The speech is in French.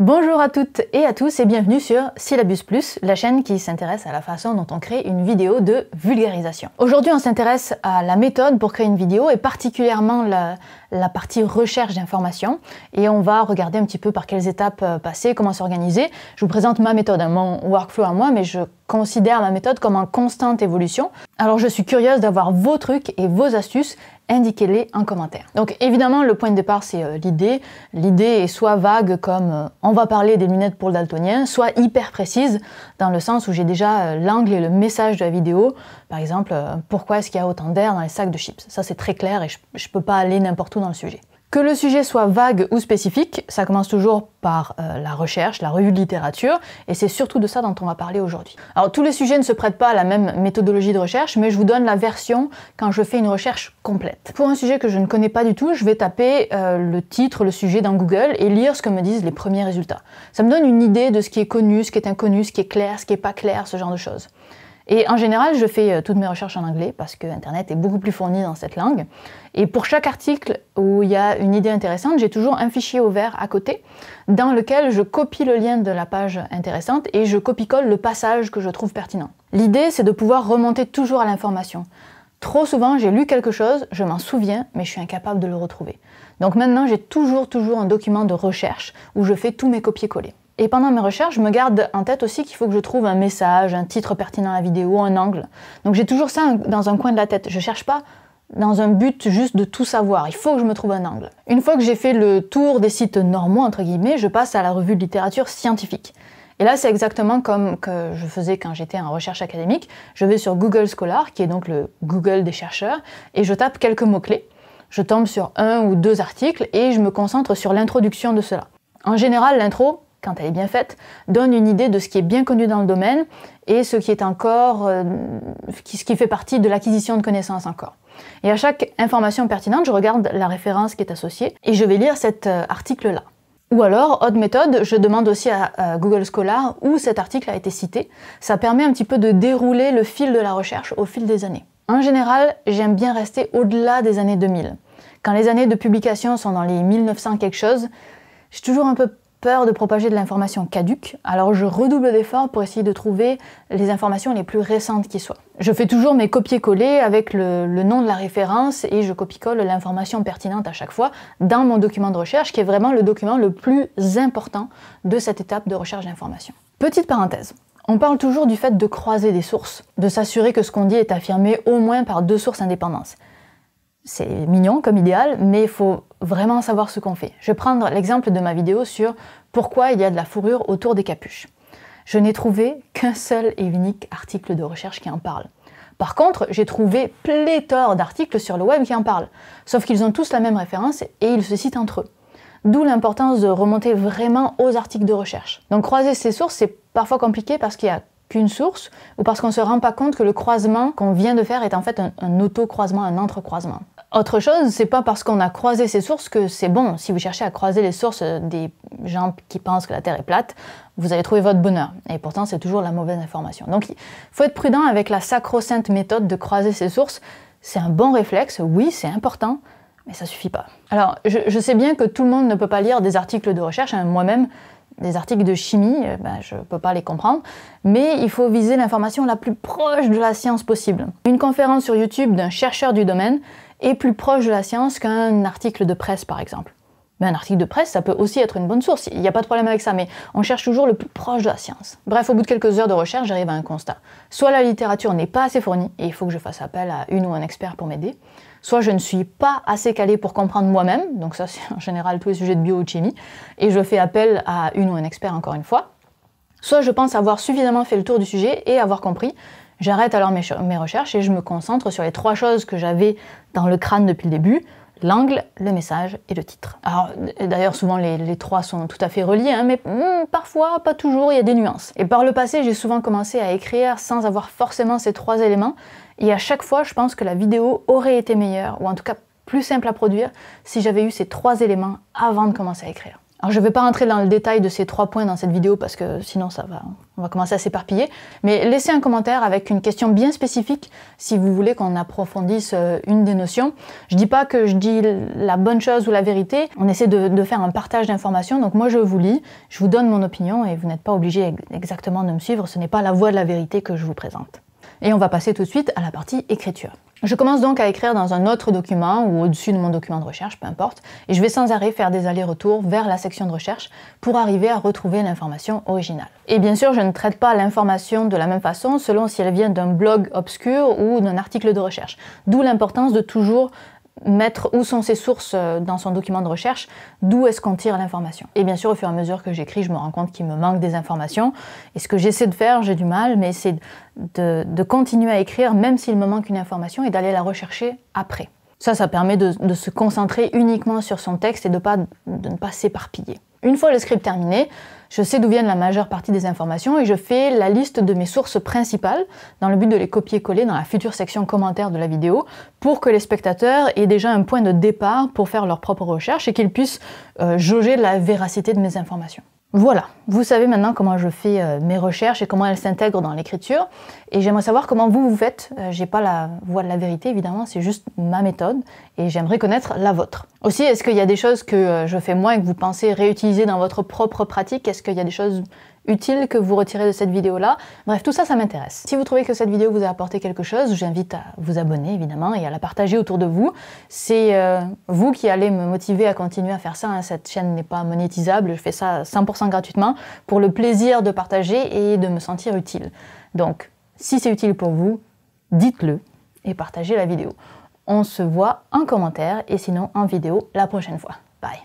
Bonjour à toutes et à tous et bienvenue sur Syllabus Plus, la chaîne qui s'intéresse à la façon dont on crée une vidéo de vulgarisation. Aujourd'hui, on s'intéresse à la méthode pour créer une vidéo et particulièrement la, la partie recherche d'informations et on va regarder un petit peu par quelles étapes euh, passer, comment s'organiser. Je vous présente ma méthode, mon workflow à moi, mais je considère ma méthode comme en constante évolution. Alors je suis curieuse d'avoir vos trucs et vos astuces, indiquez-les en commentaire. Donc évidemment le point de départ c'est euh, l'idée. L'idée est soit vague comme euh, on va parler des lunettes pour le daltonien, soit hyper précise dans le sens où j'ai déjà euh, l'angle et le message de la vidéo. Par exemple, pourquoi est-ce qu'il y a autant d'air dans les sacs de chips Ça c'est très clair et je, je peux pas aller n'importe où dans le sujet. Que le sujet soit vague ou spécifique, ça commence toujours par euh, la recherche, la revue de littérature, et c'est surtout de ça dont on va parler aujourd'hui. Alors tous les sujets ne se prêtent pas à la même méthodologie de recherche, mais je vous donne la version quand je fais une recherche complète. Pour un sujet que je ne connais pas du tout, je vais taper euh, le titre, le sujet dans Google et lire ce que me disent les premiers résultats. Ça me donne une idée de ce qui est connu, ce qui est inconnu, ce qui est clair, ce qui est pas clair, ce genre de choses. Et en général, je fais euh, toutes mes recherches en anglais parce que Internet est beaucoup plus fourni dans cette langue. Et pour chaque article où il y a une idée intéressante, j'ai toujours un fichier ouvert à côté dans lequel je copie le lien de la page intéressante et je copie-colle le passage que je trouve pertinent. L'idée, c'est de pouvoir remonter toujours à l'information. Trop souvent, j'ai lu quelque chose, je m'en souviens, mais je suis incapable de le retrouver. Donc maintenant, j'ai toujours, toujours un document de recherche où je fais tous mes copier-coller. Et pendant mes recherches, je me garde en tête aussi qu'il faut que je trouve un message, un titre pertinent à la vidéo, un angle. Donc j'ai toujours ça dans un coin de la tête. Je cherche pas dans un but juste de tout savoir. Il faut que je me trouve un angle. Une fois que j'ai fait le tour des sites normaux, entre guillemets, je passe à la revue de littérature scientifique. Et là, c'est exactement comme que je faisais quand j'étais en recherche académique. Je vais sur Google Scholar, qui est donc le Google des chercheurs, et je tape quelques mots-clés. Je tombe sur un ou deux articles et je me concentre sur l'introduction de cela. En général, l'intro, quand elle est bien faite, donne une idée de ce qui est bien connu dans le domaine et ce qui est encore, euh, ce qui fait partie de l'acquisition de connaissances encore. Et à chaque information pertinente, je regarde la référence qui est associée et je vais lire cet euh, article-là. Ou alors, autre méthode, je demande aussi à, Google Scholar où cet article a été cité. Ça permet un petit peu de dérouler le fil de la recherche au fil des années. En général, j'aime bien rester au-delà des années 2000. Quand les années de publication sont dans les 1900 quelque chose, j'ai toujours un peu peur de propager de l'information caduque, alors je redouble d'efforts pour essayer de trouver les informations les plus récentes qui soient. Je fais toujours mes copier-coller avec le, nom de la référence et je copie-colle l'information pertinente à chaque fois dans mon document de recherche qui est vraiment le document le plus important de cette étape de recherche d'information. Petite parenthèse. On parle toujours du fait de croiser des sources, de s'assurer que ce qu'on dit est affirmé au moins par deux sources indépendantes c'est mignon comme idéal, mais il faut vraiment savoir ce qu'on fait. Je vais prendre l'exemple de ma vidéo sur pourquoi il y a de la fourrure autour des capuches. Je n'ai trouvé qu'un seul et unique article de recherche qui en parle. Par contre, j'ai trouvé pléthore d'articles sur le web qui en parlent, sauf qu'ils ont tous la même référence et ils se citent entre eux. D'où l'importance de remonter vraiment aux articles de recherche. Donc croiser ces sources, c'est parfois compliqué parce qu'il y a source ou parce qu'on ne se rend pas compte que le croisement qu'on vient de faire est en fait un, un auto-croisement, un entrecroisement. Autre chose, c'est pas parce qu'on a croisé ces sources que c'est bon. Si vous cherchez à croiser les sources des gens qui pensent que la Terre est plate, vous allez trouver votre bonheur. Et pourtant, c'est toujours la mauvaise information. Donc, il faut être prudent avec la sacro-sainte méthode de croiser ses sources. C'est un bon réflexe, oui, c'est important, mais ça suffit pas. Alors, je, sais bien que tout le monde ne peut pas lire des articles de recherche. Hein. Moi-même, des articles de chimie, euh, ben, je ne peux pas les comprendre, mais il faut viser l'information la plus proche de la science possible. Une conférence sur YouTube d'un chercheur du domaine est plus proche de la science qu'un article de presse, par exemple. Mais un article de presse, ça peut aussi être une bonne source, il n'y a pas de problème avec ça, mais on cherche toujours le plus proche de la science. Bref, au bout de quelques heures de recherche, j'arrive à un constat. Soit la littérature n'est pas assez fournie, et il faut que je fasse appel à une ou un expert pour m'aider, soit je ne suis pas assez calée pour comprendre moi-même, donc ça c'est en général tous les sujets de bio ou de chimie, et je fais appel à une ou un expert encore une fois, soit je pense avoir suffisamment fait le tour du sujet et avoir compris, j'arrête alors mes, recherches et je me concentre sur les trois choses que j'avais dans le crâne depuis le début, l'angle, le message et le titre. Alors d'ailleurs souvent les, trois sont tout à fait reliés, hein, mais hmm, parfois, pas toujours, il y a des nuances. Et par le passé, j'ai souvent commencé à écrire sans avoir forcément ces trois éléments, et à chaque fois, je pense que la vidéo aurait été meilleure, ou en tout cas plus simple à produire, si j'avais eu ces trois éléments avant de commencer à écrire. Alors je ne vais pas rentrer dans le détail de ces trois points dans cette vidéo parce que sinon ça va, on va commencer à s'éparpiller, mais laissez un commentaire avec une question bien spécifique si vous voulez qu'on approfondisse euh, une des notions. Je dis pas que je dis la bonne chose ou la vérité, on essaie de, de faire un partage d'informations, donc moi je vous lis, je vous donne mon opinion et vous n'êtes pas obligé exactement de me suivre, ce n'est pas la voie de la vérité que je vous présente. Et on va passer tout de suite à la partie écriture. Je commence donc à écrire dans un autre document ou au-dessus de mon document de recherche, peu importe, et je vais sans arrêt faire des allers-retours vers la section de recherche pour arriver à retrouver l'information originale. Et bien sûr, je ne traite pas l'information de la même façon selon si elle vient d'un blog obscur ou d'un article de recherche, d'où l'importance de toujours mettre où sont ses sources euh, dans son document de recherche, d'où est-ce qu'on tire l'information. Et bien sûr, au fur et à mesure que j'écris, je me rends compte qu'il me manque des informations. Et ce que j'essaie de faire, j'ai du mal, mais c'est de, continuer à écrire même s'il me manque une information et d'aller la rechercher après. Ça, ça permet de, se concentrer uniquement sur son texte et de, pas, de ne pas s'éparpiller. Une fois le script terminé, je sais d'où viennent la majeure partie des informations et je fais la liste de mes sources principales dans le but de les copier-coller dans la future section commentaires de la vidéo pour que les spectateurs aient déjà un point de départ pour faire leur propre recherche et qu'ils puissent jauger euh, jauger la véracité de mes informations. Voilà, vous savez maintenant comment je fais euh, mes recherches et comment elles s'intègrent dans l'écriture. Et j'aimerais savoir comment vous vous faites. Euh, j'ai pas la voix de la vérité, évidemment, c'est juste ma méthode et j'aimerais connaître la vôtre. Aussi, est-ce qu'il y a des choses que euh, je fais moins et que vous pensez réutiliser dans votre propre pratique Est-ce qu'il y a des choses utile que vous retirez de cette vidéo-là. Bref, tout ça, ça m'intéresse. Si vous trouvez que cette vidéo vous a apporté quelque chose, j'invite à vous abonner évidemment et à la partager autour de vous. C'est euh, vous qui allez me motiver à continuer à faire ça. Hein. Cette chaîne n'est pas monétisable, je fais ça 100% gratuitement pour le plaisir de partager et de me sentir utile. Donc, si c'est utile pour vous, dites-le et partagez la vidéo. On se voit en commentaire et sinon en vidéo la prochaine fois. Bye